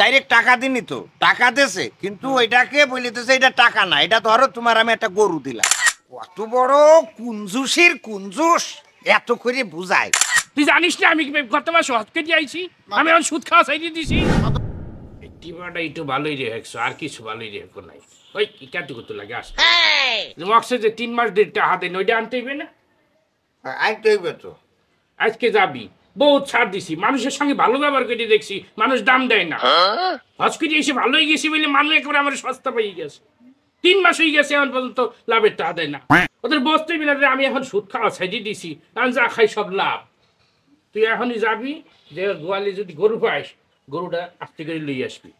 Direct টাকা দিনি তো টাকা দেশে কিন্তু এটাকে বলিতেছে এটা টাকা না এটা ধরো তোমার আমি একটা গরু দিলাম কত বড় কুঞ্জুসির কুঞ্জুস এত করে বুঝায় তুই জানিস না আমি গত মাসে হত কেটে আইছি মানে- আমি আমার সুদ খাওয়া সাইডে দিছি টিমাটা একটু ভালোই রেখেছো আর কিছু ভালোই রেখো নাই ওই কাটি কত লাগে আস মক্সে যে তিন মাস দেড়টা হাতে ওইটা আনতে হইবে না হ্যাঁ, আনতে হইবে তো আজকে যাবি বহুত ছাড় দিছি মানুষের সঙ্গে ভালো ব্যবহার করে দেখছি মানুষ দাম দেয় না হসপিটে হ্যাঁ? এসে ভালো হয়ে গেছি বলে মানুষ একবার আমার সস্তা পেয়ে গেছে তিন মাস হয়ে গেছে এখন পর্যন্ত লাভের তা দেয় না ওদের বস্তু মিলাতে আমি এখন সুদ খাওয়া সাইডে দিছি কারণ যা খাই সব লাভ তুই এখনই যাবি যে গোয়ালে যদি গরু পাইস গরুটা আস্তে করে লই আসবি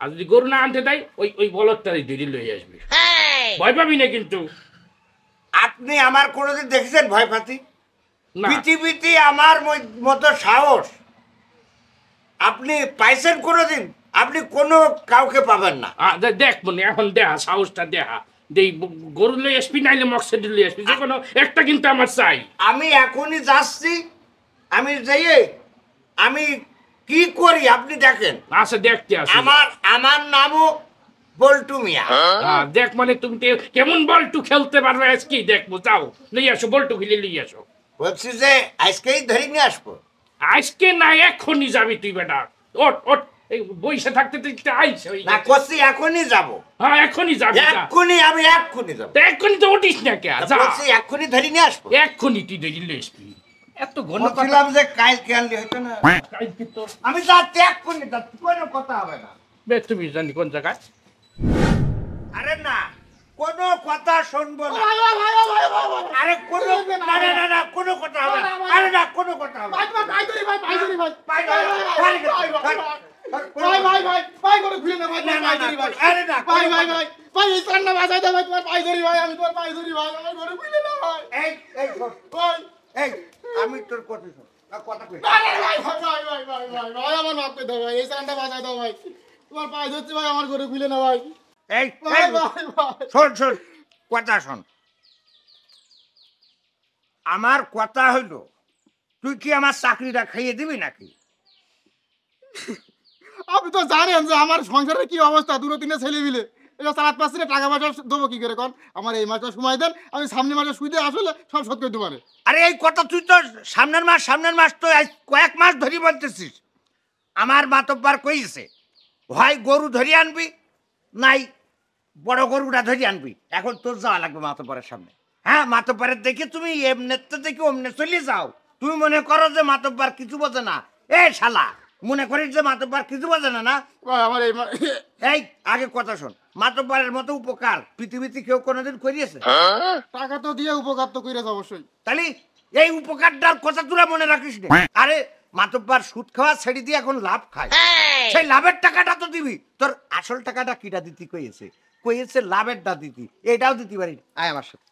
আর যদি গরু না আনতে দেয় ওই ওই বলদটারই দুই লই আসবি ভয় পাবি না কিন্তু আপনি আমার কোনোদিন দেখেছেন ভয় পাতি পৃথিবীতে আমার মতো সাহস আপনি পাইছেন কোনোদিন আপনি কোনো কাউকে পাবেন না দেখ মনে এখন দেহা সাহসটা দেহা গরু লই আসবি নাইলে লই আসবি যে কোনো একটা কিন্তু আমার চাই আমি এখনই যাচ্ছি আমি আমি কি করি আপনি দেখেন আচ্ছা দেখতে আসি আমার আমার নামও বল্টু মিয়া হ্যাঁ? দেখ মানে তুমি কেমন বল্টু খেলতে পারবে আজকে দেখবো যাও লই আসো বল্টু খেলে লই আসো বলছি যে আজকেই ধরে নিয়ে আসবো আজকে না এখনই যাবি তুই বেটা ওট ওট এই বইসে থাকতে তুই আইস না এখনই যাবো হ্যাঁ এখনই যাবি এখনই আমি এখনই যাবো এখনই তো উঠিস না কে বলছি এখনই ধরে নিয়ে আসবো এখনই তুই ধরে নিয়ে আসবি এত ঘন কথা যে কাল কেন হইতো না তো আমি যা ত্যাগ করি তা কোনো কথা হবে না কোন জায়গায় আরে না কোনো কথা শুনবো না আরে কোনো না না না না কথা হবে আরে না কোনো কথা হবে ভাই ভাই ভাই ভাই ভাই ধরি ভাই ভাই ভাই এই কান্না বাজাই দাও ভাই তোমার পাই আমার ঘরে ঘুরে না ভাই ধরছি ভাই আমার ঘরে ঘুরে না ভাই এই শোন শোন কথা শোন আমার কথা হইল তুই কি আমার চাকরিটা খাইয়ে দিবি নাকি আপনি তো জানেন যে আমার সংসারের কি অবস্থা দুটো তিনটে ছেলে মিলে এটা চালাত পাচ্ছি টাকা পয়সা দেবো কি করে কন আমার এই মাসটা সময় দেন আমি সামনের মাসে সুদে আসলে সব শোধ করে পারে আরে এই কথা তুই তো সামনের মাস সামনের মাস তো কয়েক মাস ধরি বলতেছিস আমার মাতব্বার কইছে হয় গরু ধরিয়ে আনবি নাই বড় গরুটা ধরিয়ে আনবি এখন তোর যাওয়া লাগবে মাতব্বারের সামনে হ্যাঁ মাতব্বারের দেখে তুমি এমনেতে দেখে অমনে চলে যাও তুমি মনে করো যে মাতব্বার কিছু বোঝে না এ শালা মনে করিস যে মাতব্বার কিছু বোঝে না না আমার এই এই আগে কথা শোন মাতব্বারের মতো উপকার পৃথিবীতে কেউ কোনোদিন করিয়েছে হ্যাঁ? টাকা তো দিয়ে উপকার তো করিয়েছে অবশ্যই তাহলে এই উপকারটার কথা মনে রাখিস না হ্যাঁ। আরে মাতব্বার সুদ খাওয়া ছেড়ে দিয়ে এখন লাভ খায় হ্যাঁ। সেই লাভের টাকাটা তো দিবি তোর আসল টাকাটা কিটা দিতে কইয়েছে কইয়েছে লাভেরটা দিতি এটাও দিতে পারি আয় আমার সাথে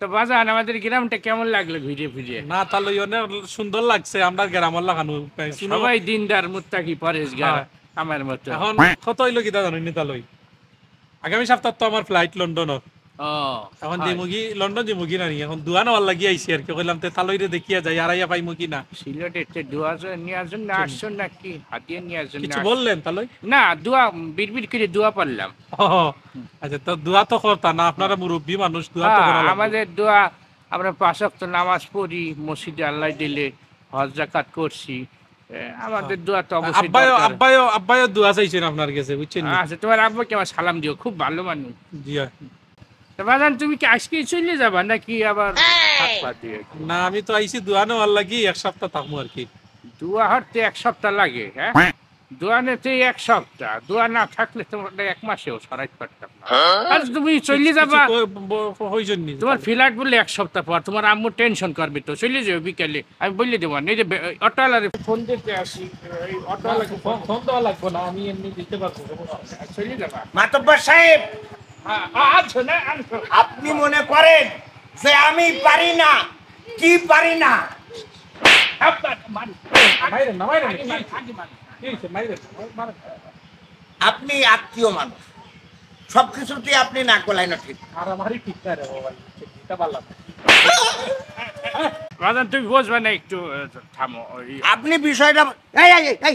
তো বাজান আমাদের গ্রামটা কেমন লাগলো ঘুরিয়ে ফিরে না তাহলে অনেক সুন্দর লাগছে আমরা গ্রামের লাগানো সবাই দিনদার মুত্তাকি পরেশ গার হ্যাঁ। আমার মতো এখন কত হইলো কি দাদা তাহলে আগামী সপ্তাহ তো আমার ফ্লাইট লন্ডনের এখন যে মুগি লন্ডন যে মুগি না এখন দুয়া নেওয়ার লাগি আইছি আর কি কইলাম তে তালইরে দেখিয়া যাই আড়াইয়া পাইমু কি না সিলেটে তে দুয়া নিয়ে আসুন না আসুন না কি হাতিয়ে নিয়ে আসুন কিছু বললেন তালই না দুয়া বিড়বিড় করে দুয়া পারলাম আচ্ছা তো দুয়া তো করতা না আপনারা মুরব্বী মানুষ দুয়া তো করা আমাদের দুয়া আমরা পাঁচ ওয়াক্ত নামাজ পড়ি মসজিদে আল্লাহ দিলে হজ জাকাত করছি আমাদের দুয়া তো অবশ্যই আব্বায় আব্বায় আব্বায় দোয়া চাইছেন আপনার কাছে বুঝছেন আচ্ছা তোমার আব্বাকে আমার সালাম দিও খুব ভালো মানুষ জি কি যাবা নাকি আবার না আমি তো আইছি লাগি এক সপ্তাহ থাকবো এক সপ্তাহ লাগে হ্যাঁ, হ্যাঁ। এক সপ্তাহ না থাকলে তোমার এক হ্যাঁ? আর তুমি যাবা তোমার বললে এক সপ্তাহ পর তোমার আম্মু টেনশন করবে তো চলে যাবে বিকেলে আমি বললে দেবো না যে ফোন দিতে আসি ফোন দেওয়া না আমি এমনি দিতে পারবো চলে যাবা মাতব্বর সাহেব আপনি মনে করেন যে আমি পারি না কি পারি না আপনি আত্মীয় মানুষ সবকিছুতে আপনি না কোলাই না ঠিক আর আমারই ঠিক না রে বাবা এটা ভালো রাজন তুমি না একটু থামো আপনি বিষয়টা এই এই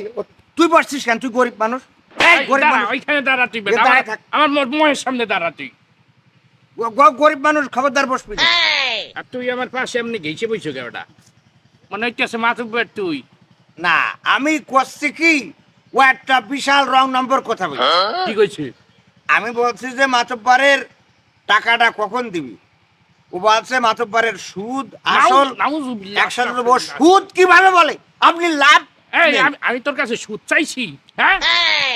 তুই বসছিস কেন তুই গরিব মানুষ আমি করছি কি ও একটা বিশাল রং নম্বর কথা হ্যাঁ? কি আমি বলছি যে মাতব্বারের টাকাটা কখন দিবি ও বলছে মাতব্বারের সুদ আসল একসাথে সুদ কিভাবে বলে আপনি লাভ আমি তোর কাছে সুদ চাইছি হ্যাঁ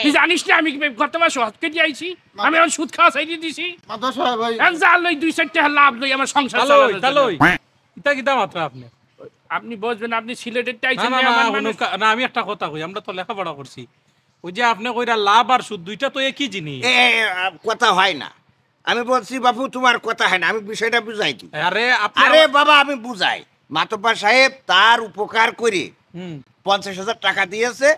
তুই জানিস না আমি গত মাসে আমি সুদ খাওয়া সাইডে দিছি সাহেব ভাই লই দুই টাকা লাভ লই আমার সংসার ইতা আপনি আপনি বুঝবেন আপনি সিলেটের না না আমি একটা কথা কই আমরা তো লেখাপড়া করছি ওই যে আপনি কইরা লাভ আর সুদ দুইটা তো একই জিনিস কথা হয় না আমি বলছি বাবু তোমার কথা হয় না আমি বিষয়টা বুঝাই আরে আরে বাবা আমি বুঝাই মাতব্বা সাহেব তার উপকার করে পঞ্চাশ হাজার টাকা দিয়েছে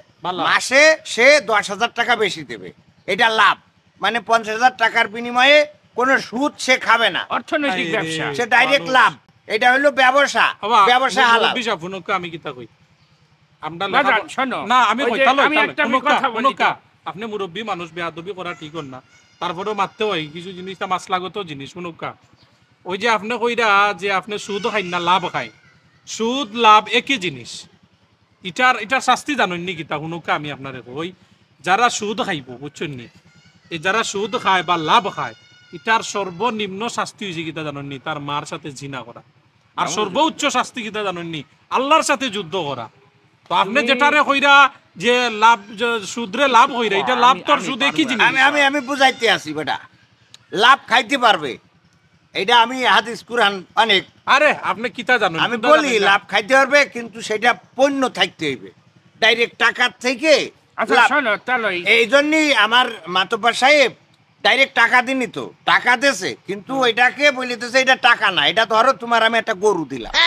মাসে সে দশ হাজার টাকা বেশি দেবে এটা লাভ মানে পঞ্চাশ হাজার টাকার বিনিময়ে কোন সুদ সে খাবে না অর্থনৈতিক ব্যবসা সে ডাইরেক্ট লাভ এটা হলো ব্যবসা ব্যবসা হালাল আমি কি তা কই আমরা না আমি আপনি মুরব্বী মানুষ বেয়াদবি করা ঠিক না তারপরেও মারতে হয় কিছু জিনিসটা মাছ লাগত জিনিস ফুনুকা ওই যে আপনি কইরা যে আপনি সুদ খাই না লাভ খায় সুদ লাভ একই জিনিস ইটার ইটার শাস্তি জানেন নি গীতা শুনুকা আমি আপনারে কই যারা সুদ খাইব বুঝছেন নি এই যারা সুদ খায় বা লাভ খায় ইটার সর্বনিম্ন শাস্তি হয়েছে গীতা জানেন নি তার মার সাথে জিনা করা আর সর্বোচ্চ শাস্তি গীতা জানেন নি আল্লাহর সাথে যুদ্ধ করা তো আপনি যেটারে কইরা যে লাভ সুদরে লাভ হইরা এটা লাভ তোর সুদে কি জিনিস আমি আমি বুঝাইতে আসি বেটা লাভ খাইতে পারবে এটা আমি হাদিস কুরআন অনেক আরে আপনি কিতা জানেন আমি বলি লাভ খাইতে হবে কিন্তু সেটা পণ্য থাকতে হইবে ডাইরেক্ট টাকার থেকে আচ্ছা, এই জন্যই আমার মাতব্বর সাহেব ডাইরেক্ট টাকা দিনই তো টাকা দেছে কিন্তু এটাকে বলিতেছে এটা টাকা না এটা ধরো তোমার আমি একটা গরু দিলাম হ্যাঁ,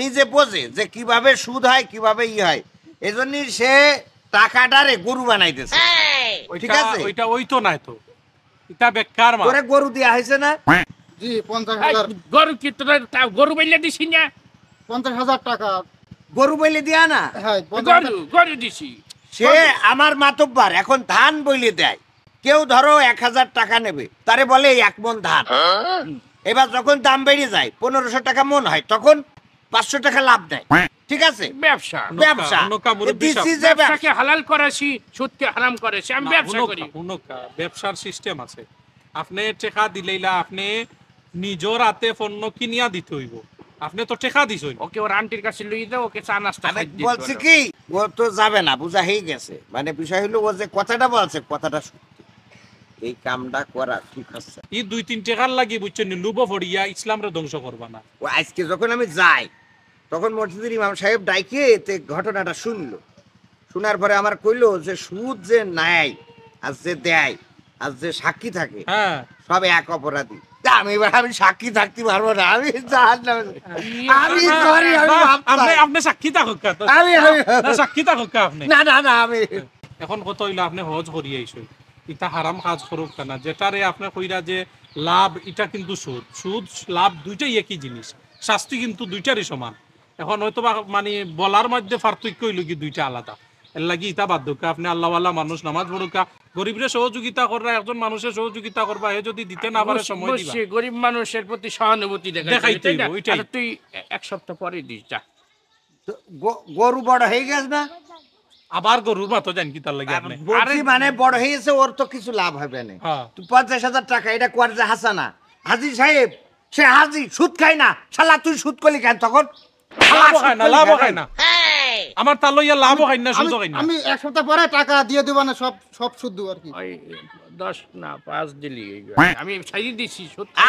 নিজে বোঝে যে কিভাবে সুদ হয় কিভাবে ই হয় এজন্য সে টাকাটারে গরু বানাইতেছে ঠিক আছে ওইটা ওই তো নাই তো এটা বেকার মা গরু দেয়া হয়েছে না জি 50000 গরু কি তোরা গরু বইলে দিছি না 50000 টাকা গরু বইলে দিয়া না হ্যাঁ গরু দিছি সে আমার মাতব্বার এখন ধান বইলে দেয় কেউ ধরো এক হাজার টাকা নেবে তারে বলে এক মন ধান হ্যাঁ? এবার যখন দাম বেড়ে যায় পনেরোশো টাকা মন হয় তখন পাঁচশো টাকা লাভ দেয় ঠিক আছে ব্যবসা ব্যবসা ব্যবসাকে হালাল করেছি সুদকে হারাম করেছি আমি ব্যবসা করি ব্যবসার সিস্টেম আছে আপনি টাকা দিলেইলা আপনি নিজের হাতে পণ্য কিনিয়া দিতে হইব আপনি তো টেকা দিছই ওকে ওর আন্টির কাছে লই দাও ওকে চা নাস্তা বলছে কি ও তো যাবে না বুঝা হয়ে গেছে মানে বিষয় হলো ও যে কথাটা বলছে কথাটা এই কামটা করা ঠিক আছে এই দুই তিন টাকার লাগি বুঝছেন লুবো ফড়িয়া ইসলামরে ধ্বংস করবা না ও আজকে যখন আমি যাই তখন মসজিদের ইমাম সাহেব ডাইকে এতে ঘটনাটা শুনলো শোনার পরে আমার কইলো যে সুদ যে নেয় আর যে দেয় আর যে সাক্ষী থাকে হ্যাঁ। সব এক অপরাধী আমি এবার আমি সাক্ষী থাকতে পারবো না আমি আমি আপনি সাক্ষী থাকুক আমি সাক্ষী থাকুক আপনি না না না আমি এখন কত হইলো আপনি হজ করি আইসই ইটা হারাম কাজ করুক না যেটারে আপনি কইরা যে লাভ এটা কিন্তু সুদ সুদ লাভ দুইটাই একই জিনিস শাস্তি কিন্তু দুইটারই সমান এখন হয়তো মানে বলার মধ্যে পার্থক্য হইল কি দুইটা আলাদা এর লাগি ইতা বাধ্যকা আপনি আল্লাহওয়ালা মানুষ নামাজ পড়ুকা গরিবের সহযোগিতা করবা একজন মানুষের সহযোগিতা করবা এ যদি দিতে না পারে সময় দিবা গরিব মানুষের প্রতি সহানুভূতি দেখাইতে ওইটাই আচ্ছা, তুই এক সপ্তাহ পরে দিস যা গরু বড় হয়ে গেছে না আবার গরুর মতো জান কি তার লাগে আপনি আরে মানে বড় হয়েছে ওর তো কিছু লাভ হবে না হ্যাঁ। তুই পঞ্চাশ হাজার টাকা এটা কোয়ার্জে হাসানা হাজি সাহেব সে হাজি সুদ খাই না শালা তুই সুদ করলি কেন তখন আমার তার লইয়া হয় না সুযোগ আমি এক সপ্তাহ পরে টাকা দিয়ে দেবো না সব সব শুদ্ধ আর কি দশ না পাঁচ দিলি হ্যাঁ। আমি দিছি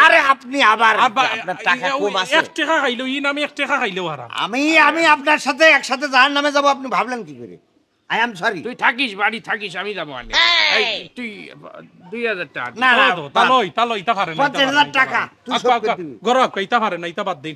আরে আপনি আবার আপনার এক টাকা খাইলো ইন আমি এক টাকা খাইলো আমি আমি আপনার সাথে একসাথে যার নামে যাব আপনি ভাবলেন কি করে আই এম সরি তুই থাকিস বাড়ি থাকিস আমি যাবো তুই দুই হাজার টাকা না তালই তালই তা পারে না পঞ্চাশ হাজার টাকা গরব ইতা পারে না ইতা বাদ দিন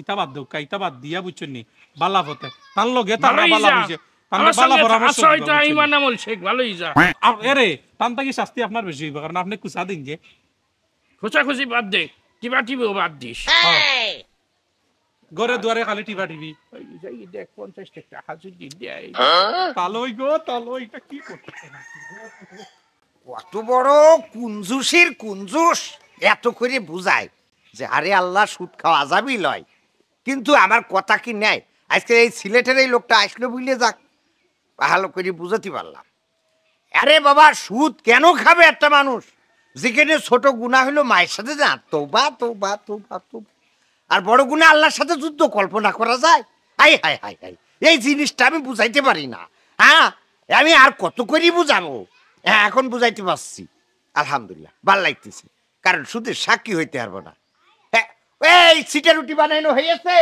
ইতা বাদ দেও দিয়া বুঝছেন নি বালা পথে তার লগে তার বালা হ্যাঁ। খালি টিবা হ্যাঁ? গো কি বড় কুঞ্জুসির কুঞ্জুস এত করে বুঝায় যে আরে আল্লাহ সুদ খাওয়া যাবি লয় কিন্তু আমার কথা কি নেয় আজকে এই সিলেটের এই লোকটা আসলো বুঝলে যাক ভালো করে বুঝাতে পারলাম আরে বাবা সুদ কেন খাবে একটা মানুষ যেখানে ছোট গুণা হলো মায়ের সাথে যা তো বা তো বা তো বা তো আর বড় গুণা আল্লাহর সাথে যুদ্ধ কল্পনা করা যায় হাই হাই হাই হাই এই জিনিসটা আমি বুঝাইতে পারি না হ্যাঁ আমি আর কত করেই বুঝাবো হ্যাঁ এখন বুঝাইতে পারছি আলহামদুলিল্লাহ ভাল লাগতেছে কারণ সুদের সাক্ষী হইতে পারবো না এই সিটের রুটি বানাইনো হয়েছে